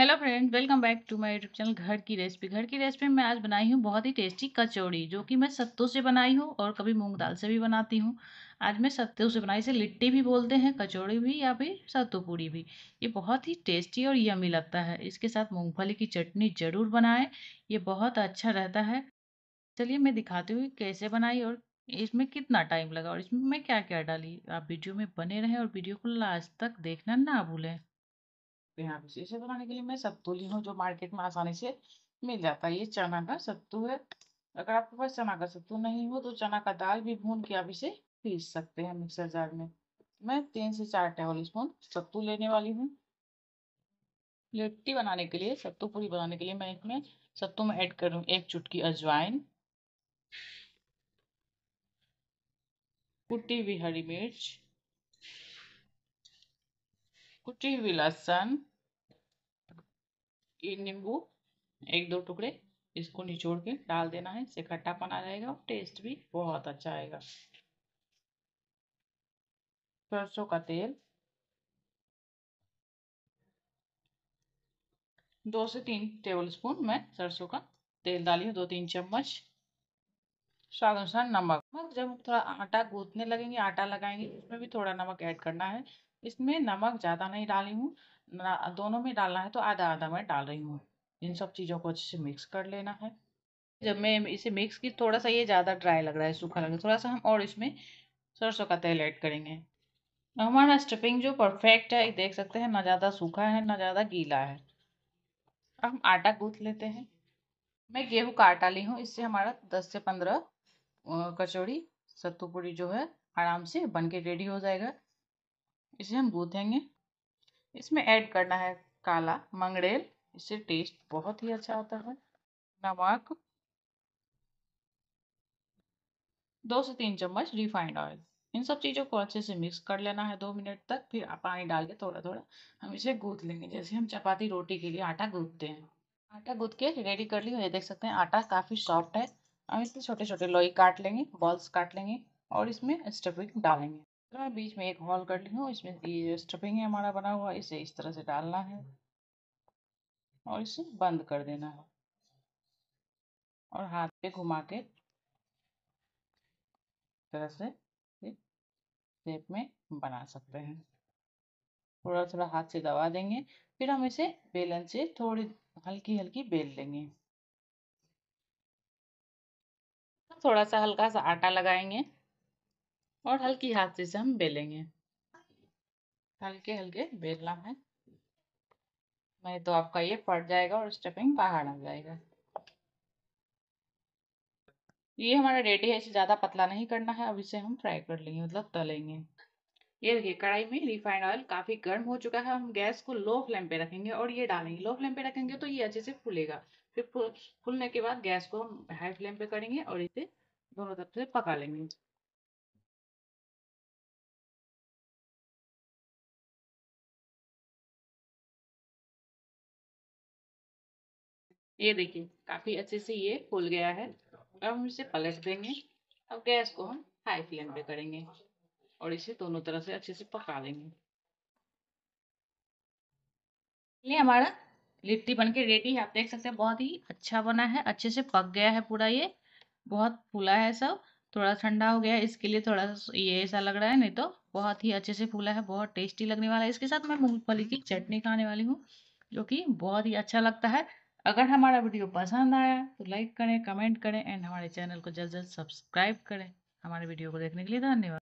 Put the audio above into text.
hello friend welcome back to my YouTube channel घर की recipe घर की रेसिपी में आज बनाई हूँ बहुत ही टेस्टी कचौड़ी जो कि मैं सत्तू से बनाई हूँ और कभी मूंग दाल से भी बनाती हूँ आज मैं सत्तू से बनाई से लिट्टी भी बोलते हैं कचौड़ी भी या फिर सत्तू पूड़ी भी ये बहुत ही टेस्टी और यमी लगता है इसके साथ मूँगफली की चटनी ज़रूर बनाएँ ये बहुत अच्छा रहता है चलिए मैं दिखाती हूँ कैसे बनाई और इसमें कितना टाइम लगा और इसमें मैं क्या क्या डाली आप वीडियो में बने रहें और वीडियो को लास्ट तक देखना ना भूलें सकते हैं आप इसे इसे बनाने के लिए मैं सत्तू ली हूँ जो मार्केट में आसानी से मिल जाता है ये चना का सत्तू है अगर आपके पास चना का सत्तू नहीं हो तो चना का दाल भी भून के आप इसे पीस सकते हैं मिक्सर जार में मैं तीन से चार टेबल स्पून सत्तू लेने वाली हूँ लिट्टी बनाने के लिए सत्तू पूरी बनाने के लिए मैं इसमें सत्तू में ऐड करूँ एक चुटकी अजवाइन कुटी हुई हरी मिर्च कुटी हुई लहसुन नींबू एक दो टुकड़े इसको निचोड़ के डाल देना है इससे खट्टापन आ जाएगा और टेस्ट भी बहुत अच्छा आएगा सरसों का तेल दो से तीन टेबलस्पून मैं सरसों का तेल डाली हूँ दो तीन चम्मच स्वाद अनुसार नमक नमक जब थोड़ा आटा गूंथने लगेंगे आटा लगाएंगे उसमें भी थोड़ा नमक ऐड करना है इसमें नमक ज़्यादा नहीं डाली हूँ दोनों में डालना है तो आधा आधा मैं डाल रही हूँ इन सब चीज़ों को अच्छे से मिक्स कर लेना है जब मैं इसे मिक्स की थोड़ा सा ये ज़्यादा ड्राई लग रहा है सूखा लग रहा है थोड़ा सा हम और इसमें सरसों का तेल ऐड करेंगे हमारा स्टफिंग जो परफेक्ट है देख सकते हैं ना ज़्यादा सूखा है ना ज़्यादा गीला है अब हम आटा गूँथ लेते हैं मैं गेहूं का आटा ली हूँ इससे हमारा दस से पंद्रह कचौड़ी सत्तू पूड़ी जो है आराम से बन के रेडी हो जाएगा इसे हम गूंथेंगे इसमें ऐड करना है काला मंगरेल इससे टेस्ट बहुत ही अच्छा आता है नमक दो से तीन चम्मच रिफाइंड ऑयल इन सब चीज़ों को अच्छे से मिक्स कर लेना है दो मिनट तक फिर पानी डाल के थोड़ा थोड़ा हम इसे गूंथ लेंगे जैसे हम चपाती रोटी के लिए आटा गूंथते हैं आटा गूंथ के रेडी कर लिया ये देख सकते हैं आटा काफ़ी सॉफ्ट है हम इसमें छोटे छोटे लोई काट लेंगे बॉल्स काट लेंगे और इसमें स्टफिंग डालेंगे तो मैं बीच में एक हॉल कर ली हूँ इसमें ये जो स्टफिंग है हमारा बना हुआ इसे इस तरह से डालना है और इसे बंद कर देना है और हाथ पे घुमा के तरह से शेप में बना सकते हैं थोड़ा थोड़ा हाथ से दबा देंगे फिर हम इसे बेलन से थोड़ी हल्की हल्की बेल लेंगे थोड़ा सा हल्का सा आटा लगाएंगे और हल्की हाथ से हम बेलेंगे हल्के हल्के बेलना है नहीं तो आपका ये फट जाएगा और स्टफिंग बाहर आ जाएगा ये हमारा रेडी है इसे ज़्यादा पतला नहीं करना है अब इसे हम फ्राई कर लेंगे मतलब तलेंगे ये देखिए कढ़ाई में रिफाइंड ऑयल काफ़ी गर्म हो चुका है हम गैस को लो फ्लेम पे रखेंगे और ये डालेंगे लो फ्लेम पे रखेंगे तो ये अच्छे से फूलेगा फिर फूलने के बाद गैस को हम हाई फ्लेम पे करेंगे और इसे दोनों तरफ से पका लेंगे ये देखिए काफ़ी अच्छे से ये फूल गया है अब हम इसे पलट देंगे अब गैस को हम हाई फ्लेम पे करेंगे और इसे दोनों तरह से अच्छे से पका लेंगे ये हमारा लिट्टी बन के रेडी है आप देख सकते हैं बहुत ही अच्छा बना है अच्छे से पक गया है पूरा ये बहुत फूला है सब थोड़ा ठंडा हो गया है इसके लिए थोड़ा सा ये ऐसा लग रहा है नहीं तो बहुत ही अच्छे से फूला है बहुत टेस्टी लगने वाला है इसके साथ मैं मूंगफली की चटनी खाने वाली हूँ जो कि बहुत ही अच्छा लगता है अगर हमारा वीडियो पसंद आया तो लाइक करें कमेंट करें एंड हमारे चैनल को जल्द जल्द सब्सक्राइब करें हमारे वीडियो को देखने के लिए धन्यवाद